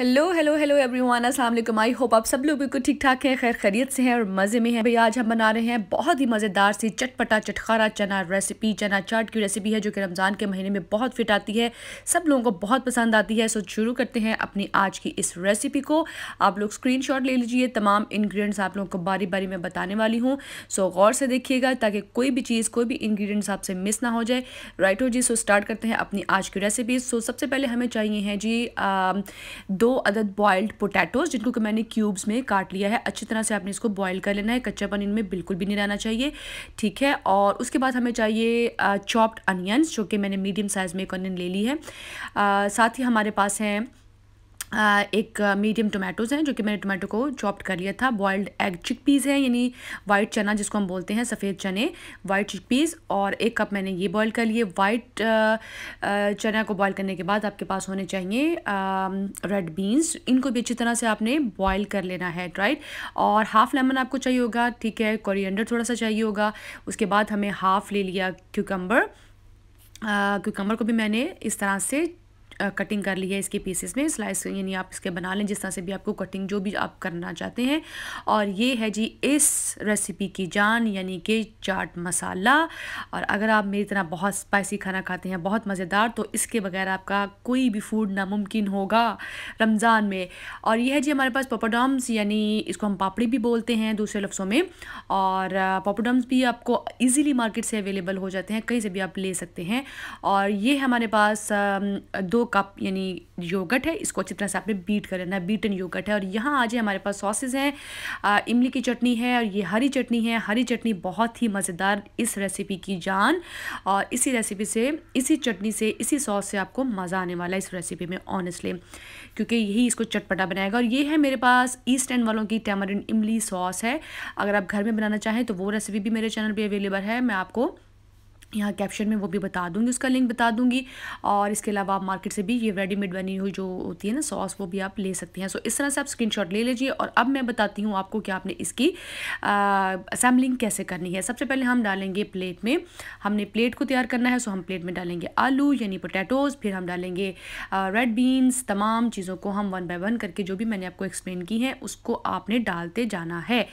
hello hello hello everyone अस्सलाम वालेकुम I hope आप सब लोग बिल्कुल ठीक ठाक हैं खैर खरीद से हैं और मज़े में हैं भाई आज हम बना रहे हैं बहुत ही मज़ेदार सी चटपटा चटखारा चना रेसिपी चना चाट की रेसिपी है जो कि रमज़ान के महीने में बहुत फिट आती है सब लोगों को बहुत पसंद आती है सो शुरू करते हैं अपनी आज की इस रेसिपी को आप लोग स्क्रीन ले लीजिए तमाम इन्ग्रीडियंट्स आप लोगों को बारी बारी में बताने वाली हूँ सो गौर से देखिएगा ताकि कोई भी चीज़ कोई भी इन्ग्रीडियंट्स आपसे मिस ना हो जाए राइट हो जी सो स्टार्ट करते हैं अपनी आज की रेसिपी सो सबसे पहले हमें चाहिए हैं जी दो अदद बॉयल्ड पोटैटोज जिनको कि मैंने क्यूब्स में काट लिया है अच्छी तरह से आपने इसको बॉयल कर लेना है कच्चा पानी इनमें बिल्कुल भी नहीं रहना चाहिए ठीक है और उसके बाद हमें चाहिए चॉप्ड अनियंस जो कि मैंने मीडियम साइज़ में एक अनियन ले ली है आ, साथ ही हमारे पास हैं एक मीडियम टोमेटोज़ हैं जो कि मैंने टोमेटो को चॉप्ड कर लिया था बॉइल्ड एग चिक पीज़ है यानी वाइट चना जिसको हम बोलते हैं सफ़ेद चने वाइट चिक पीज़ और एक कप मैंने ये बॉईल कर लिए वाइट चना को बॉईल करने के बाद आपके पास होने चाहिए रेड बीन्स इनको भी अच्छी तरह से आपने बॉयल कर लेना है राइट और हाफ़ लेमन आपको चाहिए होगा ठीक है कोरिएंडर थोड़ा सा चाहिए होगा उसके बाद हमें हाफ़ ले लिया क्यूकम्बर क्यूकम्बर को भी मैंने इस तरह से कटिंग कर ली है इसके पीसेस में स्लाइस यानी आप इसके बना लें जिस तरह से भी आपको कटिंग जो भी आप करना चाहते हैं और ये है जी इस रेसिपी की जान यानी कि चाट मसाला और अगर आप मेरी तरह बहुत स्पाइसी खाना खाते हैं बहुत मज़ेदार तो इसके बगैर आपका कोई भी फूड नामुमकिन होगा रमज़ान में और यह है जी हमारे पास पोपोडम्स यानी इसको हम पापड़ी भी बोलते हैं दूसरे लफ्ज़ों में और पोपोडम्स भी आपको ईज़िली मार्केट से अवेलेबल हो जाते हैं कहीं से भी आप ले सकते हैं और ये हमारे पास दो कप यानी योगट है इसको अच्छी तरह से आपने बीट कर लेना है बीटन योगट है और यहाँ आज हमारे पास सॉसेज हैं इमली की चटनी है और ये हरी चटनी है हरी चटनी बहुत ही मज़ेदार इस रेसिपी की जान और इसी रेसिपी से इसी चटनी से इसी सॉस से आपको मज़ा आने वाला है इस रेसिपी में ऑनेस्टली क्योंकि यही इसको चटपटा बनाएगा और ये है मेरे पास ईस्ट एंड वालों की टैमरिन इमली सॉस है अगर आप घर में बनाना चाहें तो वो रेसिपी भी मेरे चैनल पर अवेलेबल है मैं आपको यहाँ कैप्शन में वो भी बता दूंगी उसका लिंक बता दूंगी और इसके अलावा आप मार्केट से भी ये रेडीमेड बनी हुई जो होती है ना सॉस वो भी आप ले सकते हैं सो इस तरह से आप स्क्रीनशॉट ले लीजिए और अब मैं बताती हूँ आपको कि आपने इसकी असम्बलिंग कैसे करनी है सबसे पहले हम डालेंगे प्लेट में हमने प्लेट को तैयार करना है सो हम प्लेट में डालेंगे आलू यानी पोटैटोज़ फिर हम डालेंगे रेड बीन्स तमाम चीज़ों को हम वन बाई वन करके जो भी मैंने आपको एक्सप्लेन की है उसको आपने डालते जाना है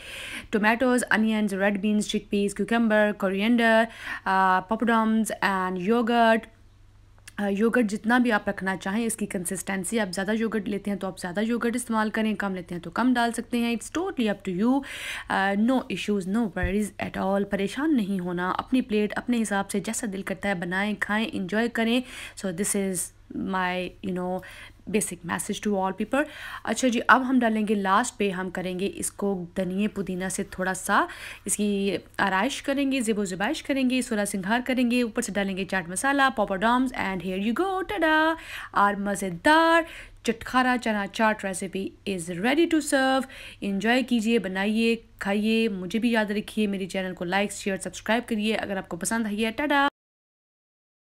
tomatoes onions red beans chickpeas cucumber coriander papadums and yogurt yogurt जितना भी आप रखना चाहें इसकी कंसिस्टेंसी आप ज़्यादा योगर्ट लेते हैं तो आप ज़्यादा योगर्ट इस्तेमाल करें कम लेते हैं तो कम डाल सकते हैं it's totally up to you no issues no worries at all परेशान नहीं होना अपनी प्लेट अपने हिसाब से जैसा दिल करता है बनाएं खाएं इंजॉय करें so this is my you know basic message to all people अच्छा जी अब हम डालेंगे लास्ट पे हम करेंगे इसको धनिए पुदीना से थोड़ा सा इसकी आरइश करेंगे जेबो जबाइश करेंगे सोला सिंगार करेंगे ऊपर से डालेंगे chaat masala poppadoms and here you go tada our मज़ेदार चटखारा chana chaat recipe is ready to serve enjoy कीजिए बनाइए खाइए मुझे भी याद रखिए मेरे चैनल को लाइक शेयर सब्सक्राइब करिए अगर आपको पसंद आई है टडा